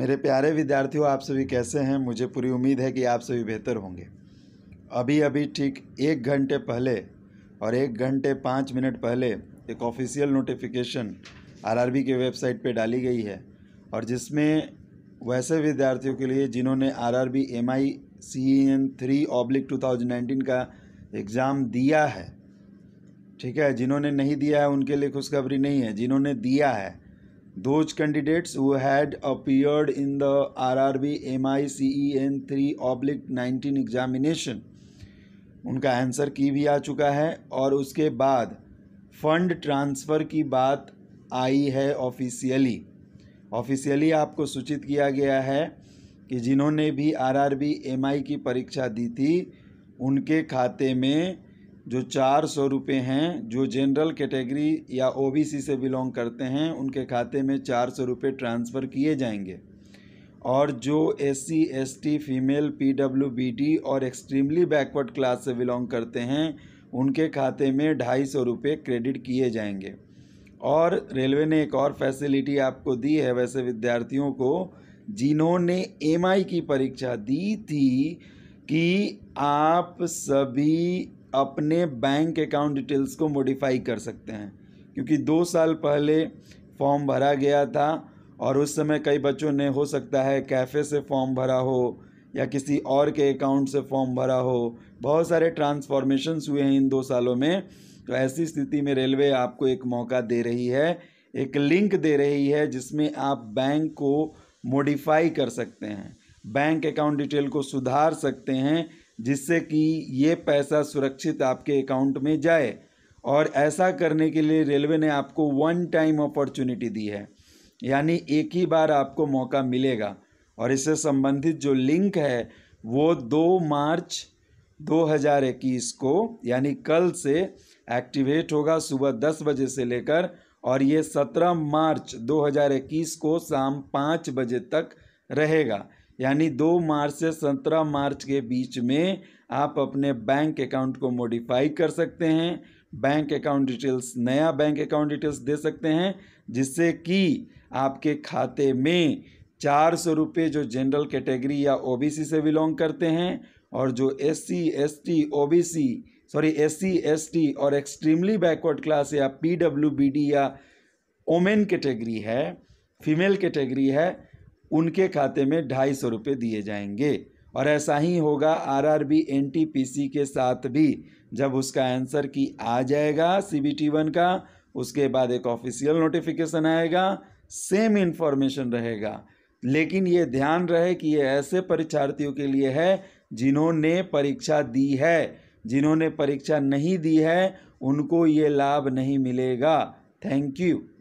मेरे प्यारे विद्यार्थियों आप सभी कैसे हैं मुझे पूरी उम्मीद है कि आप सभी बेहतर होंगे अभी अभी ठीक एक घंटे पहले और एक घंटे पाँच मिनट पहले एक ऑफिशियल नोटिफिकेशन आरआरबी के वेबसाइट पर डाली गई है और जिसमें वैसे विद्यार्थियों के लिए जिन्होंने R R B M I C N three oblique two thousand nineteen का एग्ज़ाम दिया है ठीक है जिन्होंने नहीं दिया है उनके लिए खुशखबरी नहीं है जिन्होंने दिया है Those candidates who had appeared in the RRB MICEN 3 oblique 19 examination उनका आंसर की भी आ चुका है और उसके बाद फंड ट्रांसफ़र की बात आई है ऑफिशियली ऑफिशियली आपको सूचित किया गया है कि जिन्होंने भी आरआरबी एमआई की परीक्षा दी थी उनके खाते में जो चार सौ रुपये हैं जो जनरल कैटेगरी या ओबीसी से बिलोंग करते हैं उनके खाते में चार सौ रुपये ट्रांसफ़र किए जाएंगे और जो S C S T female P W B D और एक्सट्रीमली बैकवर्ड क्लास से बिलोंग करते हैं उनके खाते में ढाई सौ रुपये क्रेडिट किए जाएंगे और रेलवे ने एक और फैसिलिटी आपको दी है वैसे विद्यार्थियों को जिन्होंने एम की परीक्षा दी थी कि आप सभी अपने बैंक अकाउंट डिटेल्स को मॉडिफाई कर सकते हैं क्योंकि दो साल पहले फॉर्म भरा गया था और उस समय कई बच्चों ने हो सकता है कैफ़े से फॉर्म भरा हो या किसी और के अकाउंट से फॉर्म भरा हो बहुत सारे ट्रांसफॉर्मेशंस हुए हैं इन दो सालों में तो ऐसी स्थिति में रेलवे आपको एक मौका दे रही है एक लिंक दे रही है जिसमें आप बैंक को मॉडिफाई कर सकते हैं बैंक अकाउंट डिटेल को सुधार सकते हैं जिससे कि ये पैसा सुरक्षित आपके अकाउंट में जाए और ऐसा करने के लिए रेलवे ने आपको वन टाइम अपॉर्चुनिटी दी है यानी एक ही बार आपको मौका मिलेगा और इससे संबंधित जो लिंक है वो दो मार्च 2021 को यानी कल से एक्टिवेट होगा सुबह दस बजे से लेकर और ये सत्रह मार्च 2021 को शाम पाँच बजे तक रहेगा यानी दो मार्च से सत्रह मार्च के बीच में आप अपने बैंक अकाउंट को मॉडिफाई कर सकते हैं बैंक अकाउंट डिटेल्स नया बैंक अकाउंट डिटेल्स दे सकते हैं जिससे कि आपके खाते में चार सौ रुपये जो जनरल कैटेगरी या ओबीसी से बिलोंग करते हैं और जो S C S T O B C sorry S C S T और एक्सट्रीमली बैकवर्ड क्लास या पी डब्ल्यू बी डी या ओमेन कैटेगरी है फीमेल कैटेगरी है उनके खाते में ढाई सौ रुपये दिए जाएंगे और ऐसा ही होगा आरआरबी एनटीपीसी के साथ भी जब उसका आंसर की आ जाएगा सी वन का उसके बाद एक ऑफिशियल नोटिफिकेशन आएगा सेम इन्फॉर्मेशन रहेगा लेकिन ये ध्यान रहे कि ये ऐसे परीक्षार्थियों के लिए है जिन्होंने परीक्षा दी है जिन्होंने परीक्षा नहीं दी है उनको ये लाभ नहीं मिलेगा थैंक यू